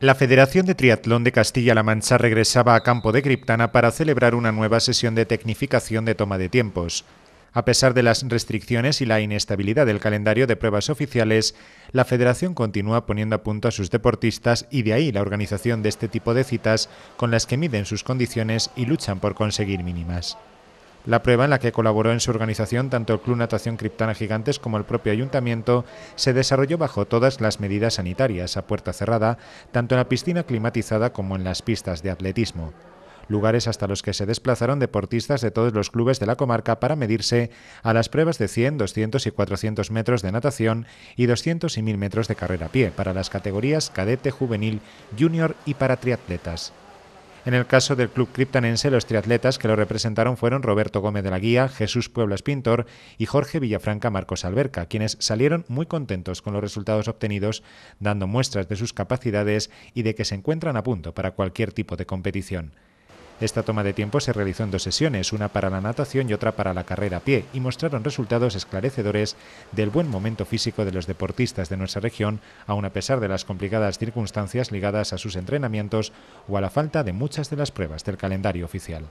La Federación de Triatlón de Castilla-La Mancha regresaba a campo de Criptana para celebrar una nueva sesión de tecnificación de toma de tiempos. A pesar de las restricciones y la inestabilidad del calendario de pruebas oficiales, la Federación continúa poniendo a punto a sus deportistas y de ahí la organización de este tipo de citas con las que miden sus condiciones y luchan por conseguir mínimas. La prueba en la que colaboró en su organización tanto el Club Natación Criptana Gigantes como el propio ayuntamiento se desarrolló bajo todas las medidas sanitarias a puerta cerrada, tanto en la piscina climatizada como en las pistas de atletismo lugares hasta los que se desplazaron deportistas de todos los clubes de la comarca para medirse a las pruebas de 100, 200 y 400 metros de natación y 200 y 1000 metros de carrera a pie para las categorías cadete, juvenil, junior y para triatletas. En el caso del club criptanense, los triatletas que lo representaron fueron Roberto Gómez de la Guía, Jesús Pueblas Pintor y Jorge Villafranca Marcos Alberca, quienes salieron muy contentos con los resultados obtenidos, dando muestras de sus capacidades y de que se encuentran a punto para cualquier tipo de competición. Esta toma de tiempo se realizó en dos sesiones, una para la natación y otra para la carrera a pie, y mostraron resultados esclarecedores del buen momento físico de los deportistas de nuestra región, aun a pesar de las complicadas circunstancias ligadas a sus entrenamientos o a la falta de muchas de las pruebas del calendario oficial.